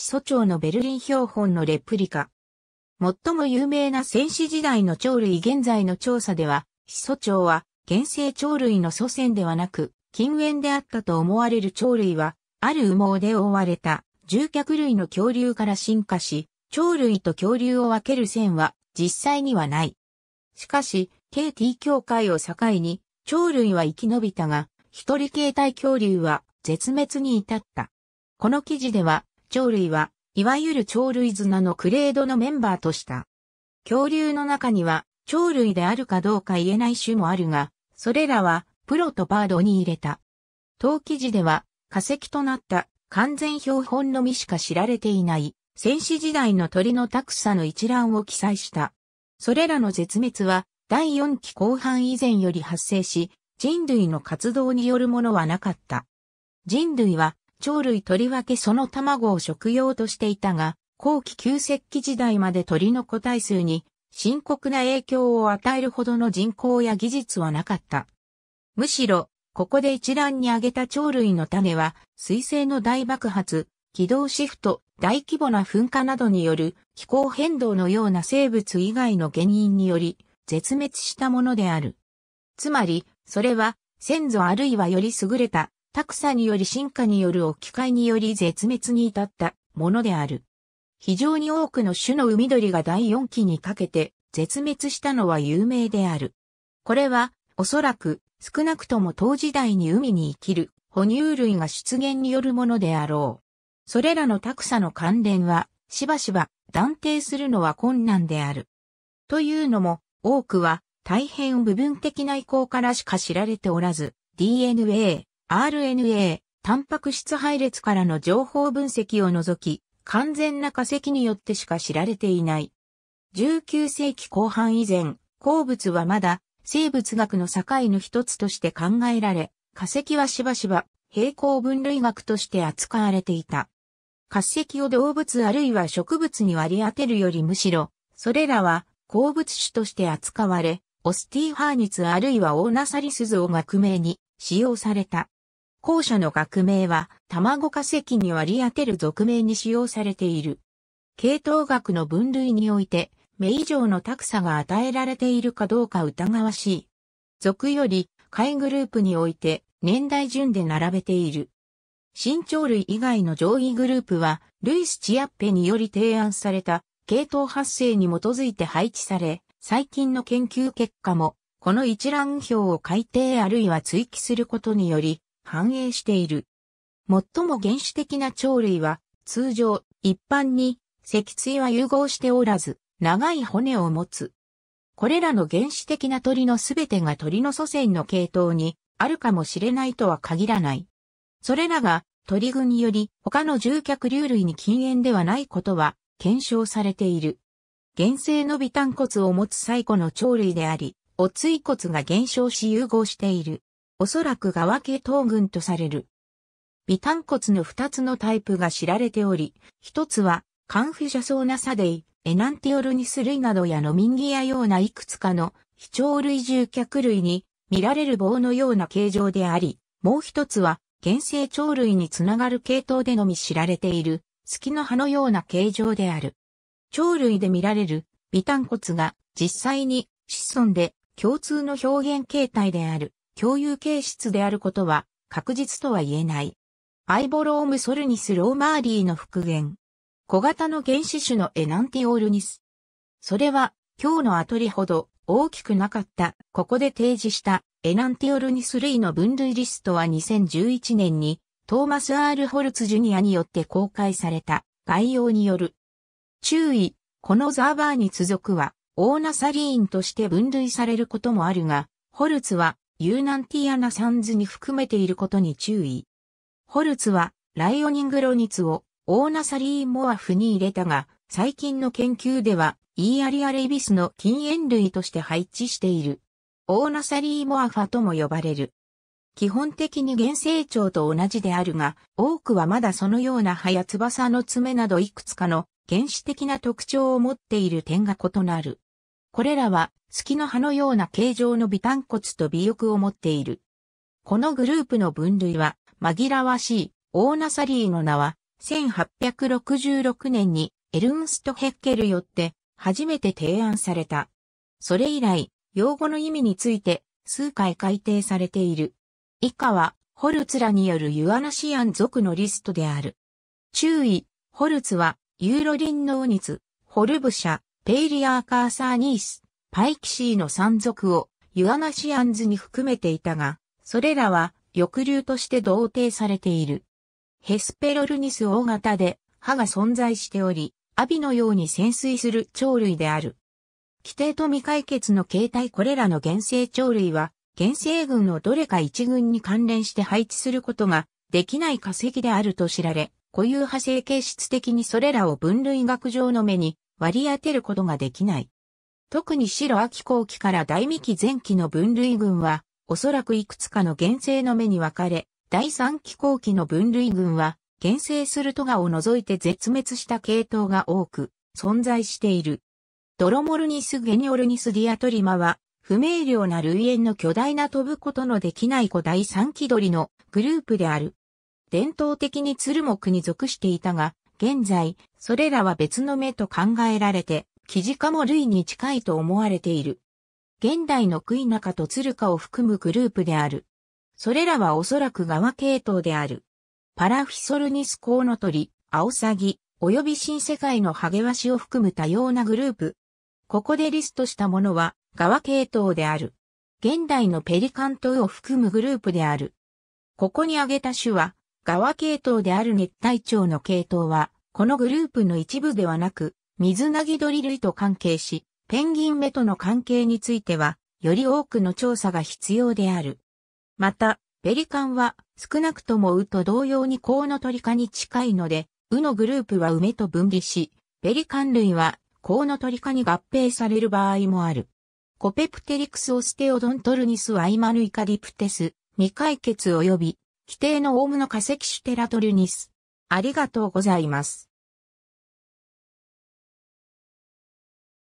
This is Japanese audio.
祖町のベルリン標本のレプリカ。最も有名な戦死時代の鳥類現在の調査では、始祖鳥は、現生鳥類の祖先ではなく、近縁であったと思われる鳥類は、ある羽毛で覆われた、獣脚類の恐竜から進化し、鳥類と恐竜を分ける線は、実際にはない。しかし、KT 協会を境に、鳥類は生き延びたが、一人形態恐竜は絶滅に至った。この記事では、鳥類は、いわゆる鳥類綱のクレードのメンバーとした。恐竜の中には、鳥類であるかどうか言えない種もあるが、それらは、プロとバードに入れた。陶器時では、化石となった完全標本のみしか知られていない、戦士時代の鳥のクさの一覧を記載した。それらの絶滅は、第4期後半以前より発生し、人類の活動によるものはなかった。人類は鳥類とりわけその卵を食用としていたが、後期旧石器時代まで鳥の個体数に深刻な影響を与えるほどの人口や技術はなかった。むしろ、ここで一覧に挙げた鳥類の種は、水星の大爆発、軌道シフト、大規模な噴火などによる気候変動のような生物以外の原因により絶滅したものである。つまり、それは先祖あるいはより優れたタクサにより進化による置き換えにより絶滅に至ったものである。非常に多くの種の海鳥が第四期にかけて絶滅したのは有名である。これは、おそらく、少なくとも当時代に海に生きる哺乳類が出現によるものであろう。それらのタクサの関連は、しばしば断定するのは困難である。というのも、多くは大変部分的な意向からしか知られておらず、DNA、RNA、タンパク質配列からの情報分析を除き、完全な化石によってしか知られていない。19世紀後半以前、鉱物はまだ生物学の境の一つとして考えられ、化石はしばしば平行分類学として扱われていた。化石を動物あるいは植物に割り当てるよりむしろ、それらは鉱物種として扱われ、オスティーハーニツあるいはオーナサリスズを学名に使用された。後者の学名は、卵化石に割り当てる俗名に使用されている。系統学の分類において、目以上の高さが与えられているかどうか疑わしい。俗より、貝グループにおいて、年代順で並べている。新鳥類以外の上位グループは、ルイス・チアッペにより提案された、系統発生に基づいて配置され、最近の研究結果も、この一覧表を改定あるいは追記することにより、反映している。最も原始的な鳥類は、通常、一般に、脊椎は融合しておらず、長い骨を持つ。これらの原始的な鳥のすべてが鳥の祖先の系統にあるかもしれないとは限らない。それらが鳥群により他の獣脚竜類に禁煙ではないことは検証されている。原生の微炭骨を持つ最古の鳥類であり、お椎骨が減少し融合している。おそらく側系東軍とされる。微炭骨の二つのタイプが知られており、一つは、カンフジャソーナサデイ、エナンティオルニス類などやノミンギアようないくつかの、非鳥類獣脚類に見られる棒のような形状であり、もう一つは、原生鳥類につながる系統でのみ知られている、月の葉のような形状である。鳥類で見られる、微炭骨が実際に子孫で共通の表現形態である。共有形質であることは確実とは言えない。アイボロームソルニスローマーリーの復元。小型の原始種のエナンティオールニス。それは今日のアトリほど大きくなかった。ここで提示したエナンティオルニス類の分類リストは2011年にトーマス・アール・ホルツ・ジュニアによって公開された概要による。注意、このザーバーに続くはオーナサリーンとして分類されることもあるが、ホルツはユーナンティアナサンズに含めていることに注意。ホルツは、ライオニングロニツを、オーナサリーモアフに入れたが、最近の研究では、イーアリアレイビスの禁煙類として配置している。オーナサリーモアファとも呼ばれる。基本的に原生長と同じであるが、多くはまだそのような葉や翼の爪などいくつかの原始的な特徴を持っている点が異なる。これらは、月の葉のような形状の微炭骨と微翼を持っている。このグループの分類は、紛らわしい、オーナサリーの名は、1866年にエルンスト・ヘッケルよって初めて提案された。それ以来、用語の意味について数回改定されている。以下は、ホルツらによるユアナシアン族のリストである。注意、ホルツは、ユーロリンノーニツ、ホルブシャ、ペイリアーカーサーニース、パイキシーの山賊をユアナシアンズに含めていたが、それらは抑留として同定されている。ヘスペロルニス大型で歯が存在しており、アビのように潜水する鳥類である。規定と未解決の形態これらの原生鳥類は、原生群のどれか一群に関連して配置することができない化石であると知られ、固有派生形質的にそれらを分類学上の目に割り当てることができない。特に白秋後期から大未期前期の分類群は、おそらくいくつかの原生の目に分かれ、第三期後期の分類群は、原生するトガを除いて絶滅した系統が多く存在している。ドロモルニス・ゲニオルニス・ディアトリマは、不明瞭な類縁の巨大な飛ぶことのできない古代三気鳥のグループである。伝統的に鶴木に属していたが、現在、それらは別の目と考えられて、キジカも類に近いと思われている。現代のクイナカとツルカを含むグループである。それらはおそらく側系統である。パラフィソルニスコウノトリ、アオサギ、および新世界のハゲワシを含む多様なグループ。ここでリストしたものは、側系統である。現代のペリカントを含むグループである。ここに挙げた種は、ワ系統である熱帯鳥の系統は、このグループの一部ではなく、水なぎ鳥類と関係し、ペンギン目との関係については、より多くの調査が必要である。また、ペリカンは少なくともウと同様にコウノトリ科に近いので、ウのグループは梅と分離し、ペリカン類はコウノトリ科に合併される場合もある。コペプテリクスオステオドントルニスアイマヌイカディプテス、未解決及び規定のオウムの化石種テラトリュニス。ありがとうございます。